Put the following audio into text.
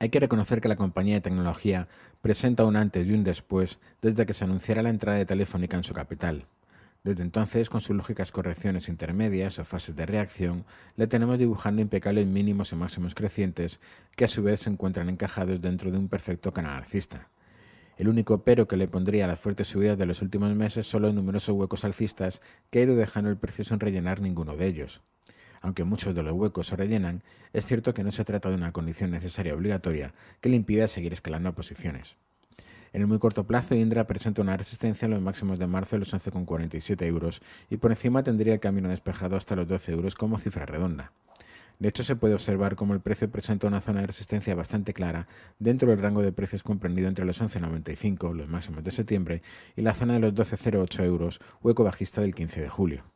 Hay que reconocer que la compañía de tecnología presenta un antes y un después desde que se anunciara la entrada de Telefónica en su capital. Desde entonces, con sus lógicas correcciones intermedias o fases de reacción, le tenemos dibujando impecables mínimos y máximos crecientes que a su vez se encuentran encajados dentro de un perfecto canal alcista. El único pero que le pondría a las fuertes subidas de los últimos meses son los numerosos huecos alcistas que ha ido dejando el precio sin rellenar ninguno de ellos aunque muchos de los huecos se rellenan, es cierto que no se trata de una condición necesaria obligatoria que le impida seguir escalando posiciones. En el muy corto plazo, Indra presenta una resistencia en los máximos de marzo de los 11,47 euros y por encima tendría el camino despejado hasta los 12 euros como cifra redonda. De hecho, se puede observar cómo el precio presenta una zona de resistencia bastante clara dentro del rango de precios comprendido entre los 11,95, los máximos de septiembre, y la zona de los 12,08 euros, hueco bajista del 15 de julio.